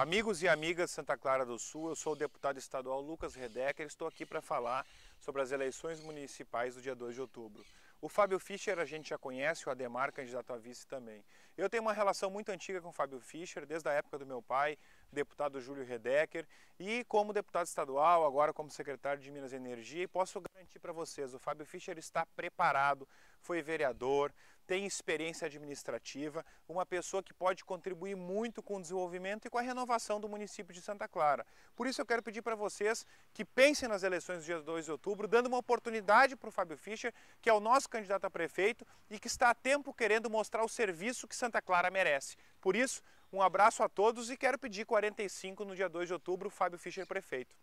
Amigos e amigas de Santa Clara do Sul, eu sou o deputado estadual Lucas Redecker e estou aqui para falar sobre as eleições municipais do dia 2 de outubro. O Fábio Fischer a gente já conhece, o Ademar, candidato a vice também. Eu tenho uma relação muito antiga com o Fábio Fischer, desde a época do meu pai, deputado Júlio Redecker, e como deputado estadual, agora como secretário de Minas e Energia, e posso garantir para vocês, o Fábio Fischer está preparado, foi vereador, tem experiência administrativa, uma pessoa que pode contribuir muito com o desenvolvimento e com a renovação do município de Santa Clara. Por isso eu quero pedir para vocês que pensem nas eleições do dia 2 de outubro, dando uma oportunidade para o Fábio Fischer, que é o nosso candidato a prefeito e que está há tempo querendo mostrar o serviço que Santa Clara merece. Por isso, um abraço a todos e quero pedir 45 no dia 2 de outubro, Fábio Fischer prefeito.